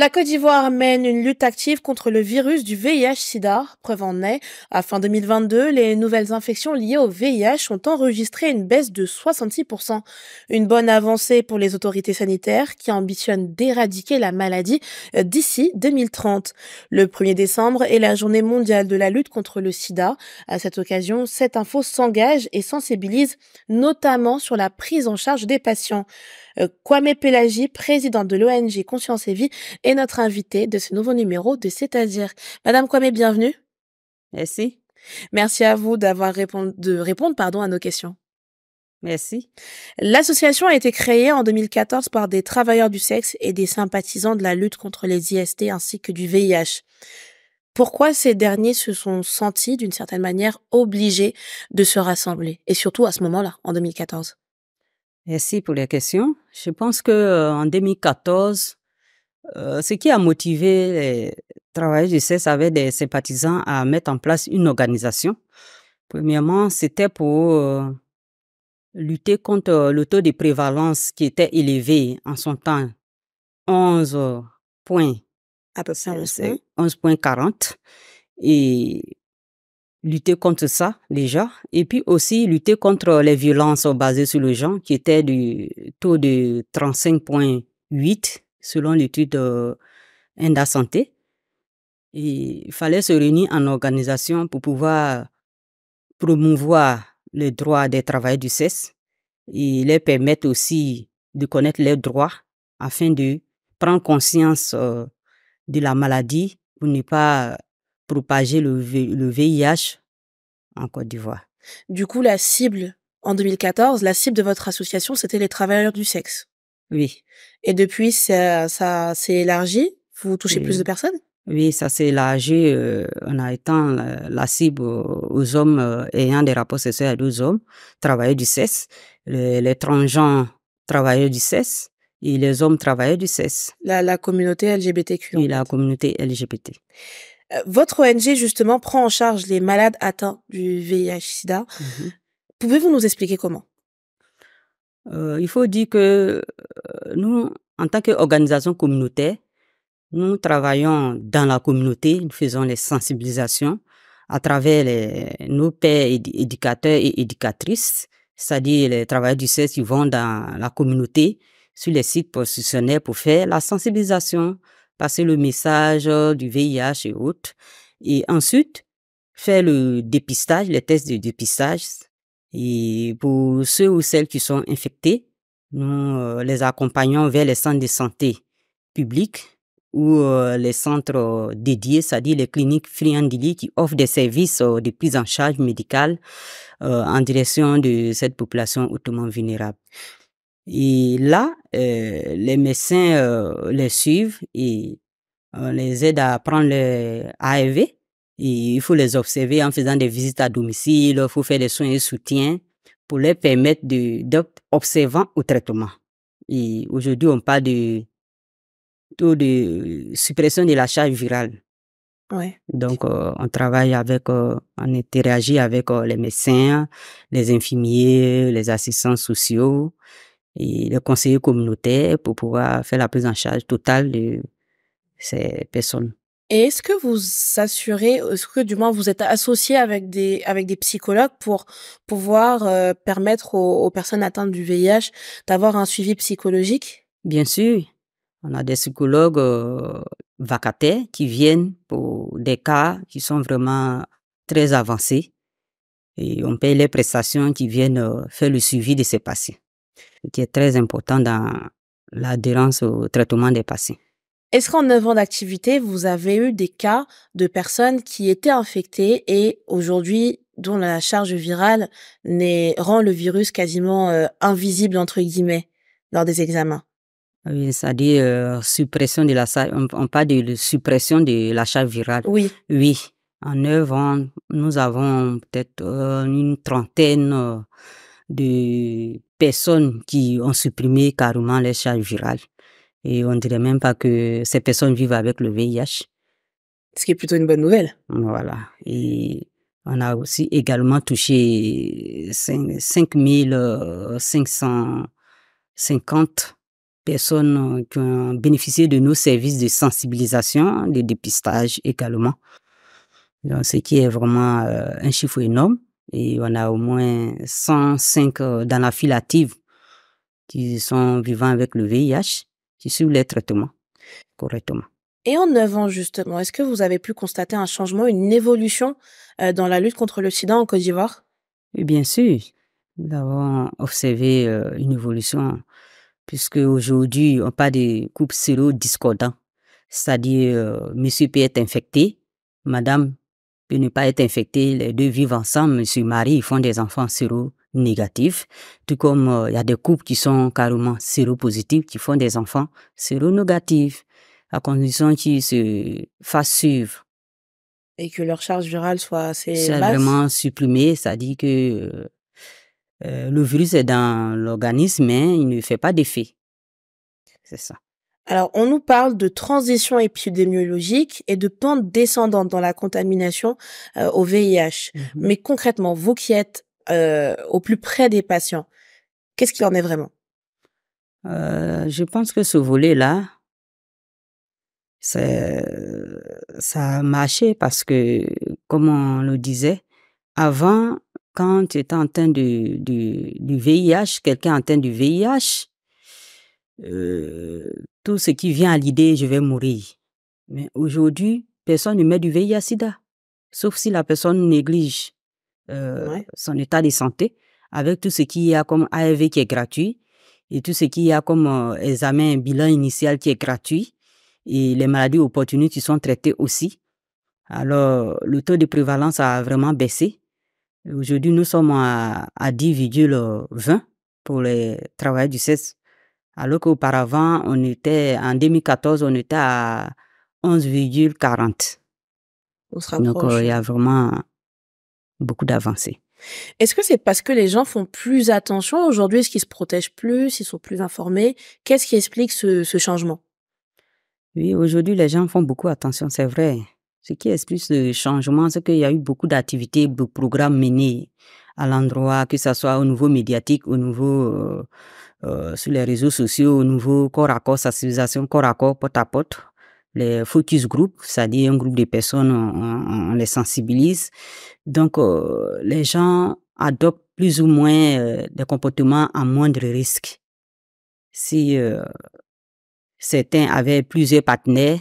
La Côte d'Ivoire mène une lutte active contre le virus du VIH-Sida. Preuve en est, à fin 2022, les nouvelles infections liées au VIH ont enregistré une baisse de 66%. Une bonne avancée pour les autorités sanitaires qui ambitionnent d'éradiquer la maladie euh, d'ici 2030. Le 1er décembre est la journée mondiale de la lutte contre le sida. À cette occasion, cette info s'engage et sensibilise notamment sur la prise en charge des patients. Euh, Kwame Pelagi, président de l'ONG Conscience et Vie, est notre invitée de ce nouveau numéro de C'est-à-dire. Madame Kwame, bienvenue. Merci. Merci à vous d'avoir répondu, de répondre pardon, à nos questions. Merci. L'association a été créée en 2014 par des travailleurs du sexe et des sympathisants de la lutte contre les IST ainsi que du VIH. Pourquoi ces derniers se sont sentis d'une certaine manière obligés de se rassembler et surtout à ce moment-là, en 2014 Merci eh pour la question. Je pense que euh, en 2014, euh, ce qui a motivé les travailleurs du CES avec des sympathisants à mettre en place une organisation, premièrement, c'était pour euh, lutter contre le taux de prévalence qui était élevé en son temps, 11 À Et lutter contre ça déjà, et puis aussi lutter contre les violences basées sur le genre, qui était du taux de 35,8 selon l'étude Inda euh, Santé. Et il fallait se réunir en organisation pour pouvoir promouvoir les droits des travailleurs du sexe et les permettre aussi de connaître leurs droits afin de prendre conscience euh, de la maladie pour ne pas propager le, VIH en Côte d'Ivoire. Du coup, la cible en 2014, la cible de votre association, c'était les travailleurs du sexe. Oui. Et depuis, ça, s'est élargi Vous touchez plus de personnes Oui, ça s'est élargi On euh, a étant la, cible aux hommes euh, ayant des rapports sexuels à deux hommes, travailleurs du sexe, les, transgenres travailleurs du sexe et les hommes travailleurs du sexe. La, communauté LGBTQ. Oui, la communauté LGBT. Euh, votre ONG, justement, prend en charge les malades atteints du VIH-Sida. Mhm. Pouvez-vous nous expliquer comment euh, Il faut dire que euh, nous, en tant qu'organisation communautaire, nous travaillons dans la communauté, nous faisons les sensibilisations à travers les, nos pères éducateurs et éducatrices, c'est-à-dire les travailleurs du sexe qui vont dans la communauté, sur les sites professionnels pour faire la sensibilisation, passer le message euh, du VIH et autres. Et ensuite, faire le dépistage, les tests de dépistage. Et pour ceux ou celles qui sont infectés, nous euh, les accompagnons vers les centres de santé publics ou euh, les centres dédiés, c'est-à-dire les cliniques friandili qui offrent des services de prise en charge médicale en direction de cette population hautement vulnérable. Et là, euh, les médecins euh, les suivent et on les aide à prendre le il faut les observer en faisant des visites à domicile, il faut faire des soins et soutien pour les permettre d'être observants au traitement. Et aujourd'hui, on parle de taux de suppression de la charge virale. Ouais. Donc, euh, on travaille avec, on interagit avec les médecins, les infirmiers, les assistants sociaux et le conseiller communautaire pour pouvoir faire la prise en charge totale de ces personnes. Et est-ce que vous assurez, est-ce que du moins vous êtes associé avec des avec des psychologues pour pouvoir euh, permettre aux, personnes atteintes du VIH d'avoir un suivi psychologique Bien sûr, on a des psychologues euh, vacataires qui viennent pour des cas qui sont vraiment très avancés et on paye les prestations qui viennent euh, faire le suivi de ces patients qui est très important dans l'adhérence au traitement des patients. Est-ce qu'en 9 ans d'activité, vous avez eu des cas de personnes qui étaient infectées et aujourd'hui dont la charge virale rend le virus quasiment euh, invisible, entre guillemets, lors des examens oui, c'est-à-dire euh, suppression de la on, on parle de suppression de la charge virale. Oui. Oui. En 9 ans, nous avons peut-être euh, une trentaine de personnes qui ont supprimé carrément les charges virales. Et on ne dirait même pas que ces personnes vivent avec le VIH. Ce qui est plutôt une bonne nouvelle. Voilà. Et on a aussi également touché 5550 euh, personnes qui ont bénéficié de nos services de sensibilisation, de dépistage également. Donc, ce qui est vraiment euh, un chiffre énorme. Et on a au moins 105 euh, dans la file active qui sont vivants avec le VIH, qui suivent les traitements correctement. Et en 9 ans, justement, est-ce que vous avez pu constater un changement, une évolution euh, dans la lutte contre le sida en Côte d'Ivoire bien sûr. Nous avons observé euh, une évolution, puisque aujourd'hui, on parle des couples séro-discordants. C'est-à-dire, monsieur peut être infecté, madame de ne pas être infecté Les deux vivent ensemble, Monsieur marient, ils font des enfants séro-négatifs, Tout comme euh, il y a des couples qui sont carrément séro-positifs qui font des enfants séro-négatifs, à condition qu'ils se fassent suivre. Et que leur charge virale soit assez C'est vraiment supprimé, c'est-à-dire que euh, le virus est dans l'organisme, mais il ne fait pas d'effet. C'est ça. Alors, on nous parle de transition épidémiologique et de pente descendante dans la contamination euh, au VIH. Mm-hmm. Mais concrètement, vous qui êtes euh, au plus près des patients, qu'est-ce qu'il en est vraiment euh, Je pense que ce volet-là, ça a marché parce que, comme on le disait, avant, quand tu étais en du, du, VIH, quelqu'un en train du VIH, euh, tout ce qui vient à l'idée, je vais mourir. Mais aujourd'hui, personne ne met du VIH-Sida, sauf si la personne néglige euh, son état de santé, avec tout ce qu'il y a comme ARV e qui est gratuit, et tout ce qu'il y a comme euh, examen bilan initial qui est gratuit, et les maladies opportunistes qui sont traitées aussi. Alors, le taux de prévalence a vraiment baissé. Aujourd'hui, nous sommes à, à 10,20 pour les travailleurs du sexe alors qu'auparavant, on était, en 2014, on était à 11,40. Donc, euh, il y a vraiment beaucoup d'avancées. Est-ce que c'est parce que les gens font plus attention aujourd'hui Est-ce qu'ils se protègent plus Ils sont plus informés Qu'est-ce qui explique ce, changement Oui, aujourd'hui, les gens font beaucoup attention, c'est vrai. Ce qui explique ce changement, c'est qu'il y a eu beaucoup d'activités, de programmes menés à l'endroit, que ce soit au niveau médiatique, au niveau euh, euh, sur les réseaux sociaux au Nouveau, corps à corps, sensibilisation corps à corps, porte à porte, les focus group, c'est-à-dire un groupe de personnes, on, les sensibilise. Donc, euh, les gens adoptent plus ou moins euh, des comportements à moindre risque. Si certains avaient plusieurs partenaires,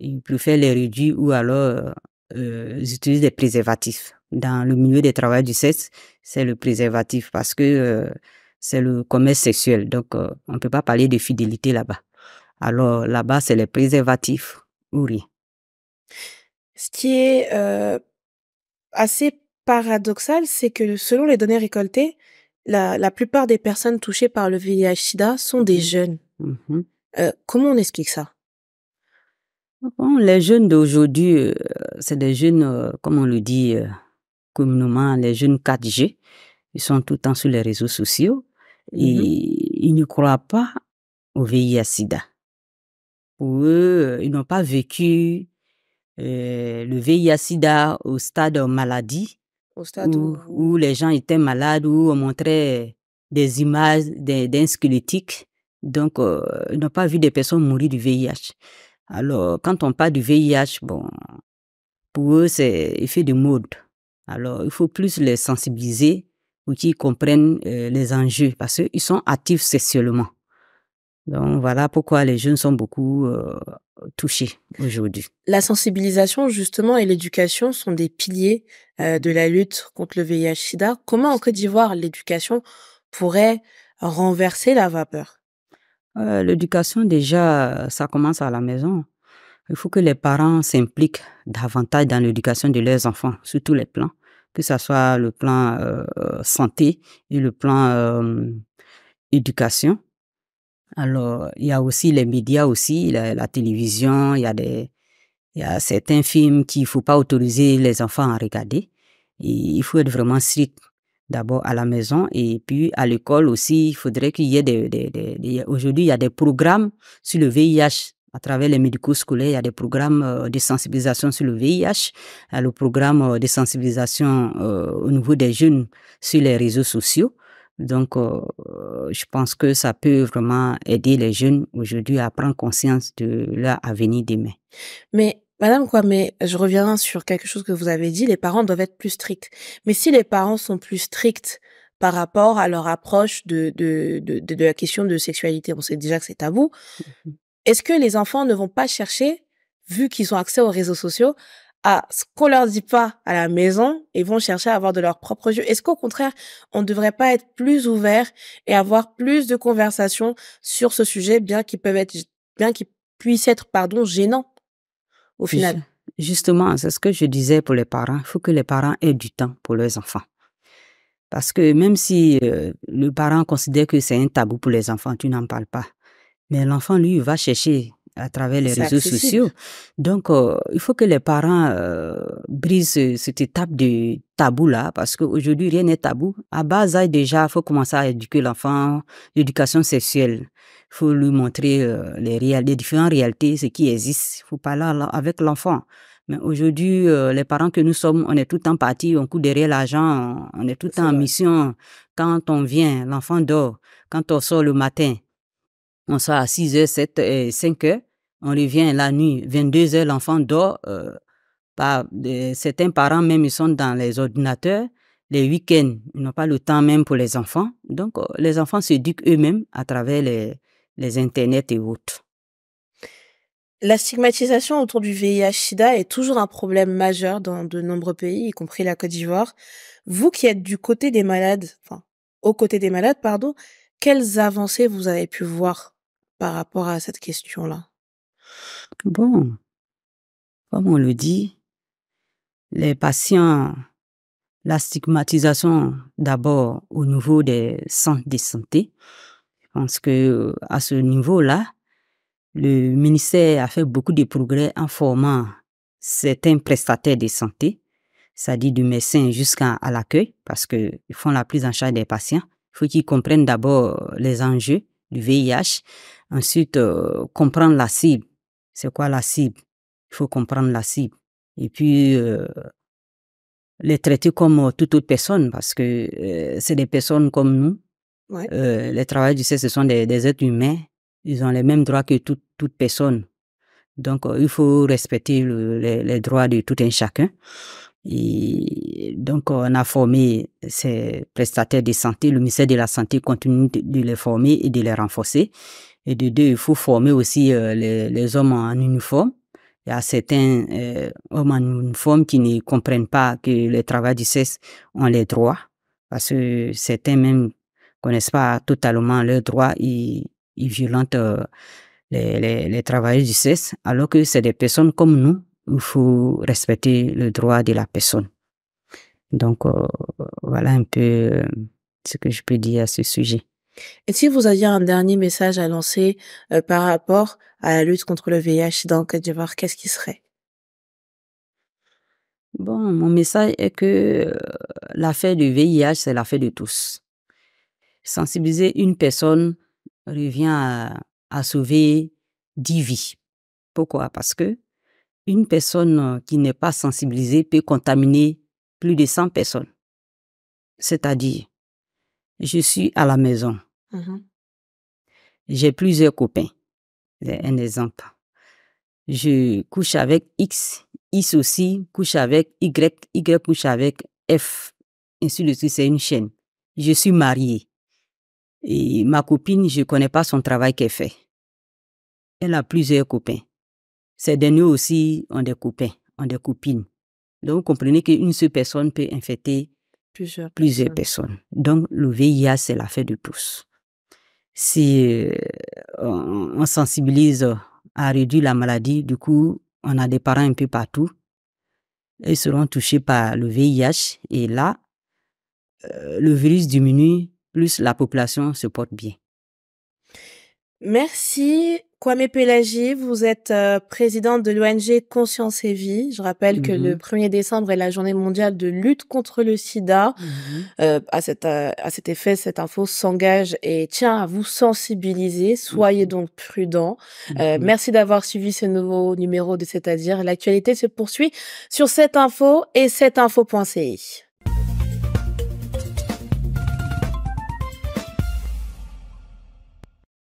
ils préfèrent les réduire ou alors ils utilisent des préservatifs. Dans le milieu des travailleurs du sexe, c'est le préservatif parce que c'est le commerce sexuel. Donc, euh, on ne peut pas parler de fidélité là-bas. Alors, là-bas, c'est les préservatifs ou Ce qui est euh, assez paradoxal, c'est que selon les données récoltées, la, la, plupart des personnes touchées par le VIH-Sida sont des mhm. jeunes. Mhm. Euh, comment on explique ça Les jeunes d'aujourd'hui, c'est des jeunes, comme on le dit communément, les jeunes 4G. Ils sont tout le temps sur les réseaux sociaux. Mmh Et ils ne croient pas au VIH-Sida. Pour eux, euh, ils n'ont pas vécu euh, le VIH-Sida au stade maladie, au stade où, les gens étaient malades, où on montrait des images d'un squelettique. Donc, euh, ils n'ont pas vu des personnes mourir du VIH. Alors, quand on parle du VIH, bon, pour eux, c'est effet de mode. Alors, il faut plus les sensibiliser ou qui comprennent euh, les enjeux parce qu'ils sont actifs sexuellement. Donc voilà pourquoi les jeunes sont beaucoup euh, touchés aujourd'hui. La sensibilisation justement et l'éducation sont des piliers euh, de la lutte contre le VIH/SIDA. Comment en Côte d'Ivoire l'éducation pourrait renverser la vapeur L'éducation déjà, ça commence à la maison. Il faut que les parents s'impliquent davantage dans l'éducation de leurs enfants sur tous les plans que ce soit le plan euh, santé et le plan euh, éducation. Alors, il y a aussi les médias aussi, la, télévision, il y a des a certains films qu'il ne faut pas autoriser les enfants à regarder. il faut être vraiment strict d'abord à la maison et puis à l'école aussi, il faudrait qu'il y ait des Aujourd'hui, il y a des programmes sur le VIH à travers les médicaux scolaires il y a des programmes euh, de sensibilisation sur le VIH, il y a le programme euh, de sensibilisation euh, au niveau des jeunes sur les réseaux sociaux. Donc, je pense que ça peut vraiment aider les jeunes aujourd'hui à prendre conscience de leur avenir demain. Mais Madame Kwame, je reviens sur quelque chose que vous avez dit, les parents doivent être plus stricts. Mais si les parents sont plus stricts par rapport à leur approche de, de, de, la question de sexualité, on sait déjà que c'est à vous. Est-ce que les enfants ne vont pas chercher, vu qu'ils ont accès aux réseaux sociaux, à ce qu'on leur dit pas à la maison et vont chercher à avoir de leur propre jeu. Est-ce qu'au contraire, on ne devrait pas être plus ouvert et avoir plus de conversations sur ce sujet, bien qu'ils peuvent être, bien puissent être, pardon, gênants au final? Justement, c'est ce que je disais pour les parents. Il faut que les parents aient du temps pour leurs enfants. Parce que même si euh, le parent considère que c'est un tabou pour les enfants, tu n'en parles pas. Mais l'enfant, lui, va chercher à travers les réseaux sociaux. Donc, euh, il faut que les parents euh, brisent cette étape de tabou-là, parce qu'aujourd'hui, rien n'est tabou. À bas déjà, il faut commencer à éduquer l'enfant, l'éducation sexuelle. Il faut lui montrer euh, les, les, différentes réalités, ce qui existe. Il faut parler avec l'enfant. Mais aujourd'hui, les parents que nous sommes, on est tout en partie on court derrière l'argent, on est tout en mission. Quand on vient, l'enfant dort. Quand on sort le matin, on sort à 6 h 7 et 5 h On revient la nuit, 22 h l'enfant dort. Euh, certains parents même, ils sont dans les ordinateurs. Les week-ends, ils n'ont pas le temps même pour les enfants. Donc, euh, les enfants s'éduquent eux-mêmes à travers les, les internets et autres. La stigmatisation autour du VIH-Sida est toujours un problème majeur dans de nombreux pays, y compris la Côte d'Ivoire. Vous qui êtes du côté des malades, enfin, aux des malades, pardon, quelles avancées vous avez pu voir par rapport à cette question-là Bon, comme on le dit, les patients, la stigmatisation d'abord au niveau des centres de santé. Je pense que euh, à ce niveau-là, le ministère a fait beaucoup de progrès en formant certains prestataires de santé, c'est-à-dire du médecin jusqu'à l'accueil, parce qu'ils font la prise en charge des patients. Il faut qu'ils comprennent d'abord les enjeux du VIH. Ensuite, euh, comprendre la cible. C'est quoi la cible Il faut comprendre la cible. Et puis, euh, les traiter comme euh, toute autre personne, parce que c'est des personnes comme nous. les travailleurs du sexe, ce sont des, êtres humains. Ils ont les mêmes droits que toute personne. Donc, il faut respecter les, droits de tout un chacun. Et donc, on a formé ces prestataires de santé. Le ministère de la Santé continue de les former et de les renforcer. Et de deux, il faut former aussi euh, les, hommes en uniforme. Il y a certains euh, hommes en uniforme qui ne comprennent pas que les travailleurs du sexe ont les droits. Parce que certains même connaissent pas totalement leurs droits. Ils, violentent euh, les, travailleurs du sexe. Alors que c'est des personnes comme nous il faut respecter le droit de la personne. Donc, euh, voilà un peu euh, ce que je peux dire à ce sujet. Et si vous aviez un dernier message à lancer euh, par rapport à la lutte contre le VIH donc de voir qu'est-ce qui serait Bon, mon message est que l'affaire du VIH, c'est l'affaire de tous. Sensibiliser une personne revient à, à sauver dix vies. Pourquoi Parce que une personne euh, qui n'est pas sensibilisée peut contaminer plus de 100 personnes. C'est-à-dire, je suis à la maison. Mm-hmm. J'ai plusieurs copains. Un exemple. Je couche avec X, X aussi couche avec Y, Y couche avec F. Ainsi de c'est une chaîne. Je suis mariée. Et ma copine, je ne connais pas son travail qu'elle fait. Elle a plusieurs copains ces derniers aussi ont des copains, ont des copines. Donc, vous comprenez qu'une seule personne peut infecter plusieurs, personnes. Donc, le VIH, c'est l'affaire de tous. Si euh, on, sensibilise euh, à réduire la maladie, du coup, on a des parents un peu partout. Ils seront touchés par le VIH et là, euh, le virus diminue, plus la population se porte bien. Merci Kwame Pelagi, vous êtes euh, présidente de l'ONG Conscience et Vie. Je rappelle que le 1er mhm. décembre est la journée mondiale de lutte contre le sida. Mhm. euh, à, cette, euh, à, cet effet, cette info s'engage et tient à vous sensibiliser. Soyez mhm. donc prudents. Euh, merci d'avoir suivi ce nouveau numéro de C'est-à-dire. L'actualité se poursuit sur cette info et cette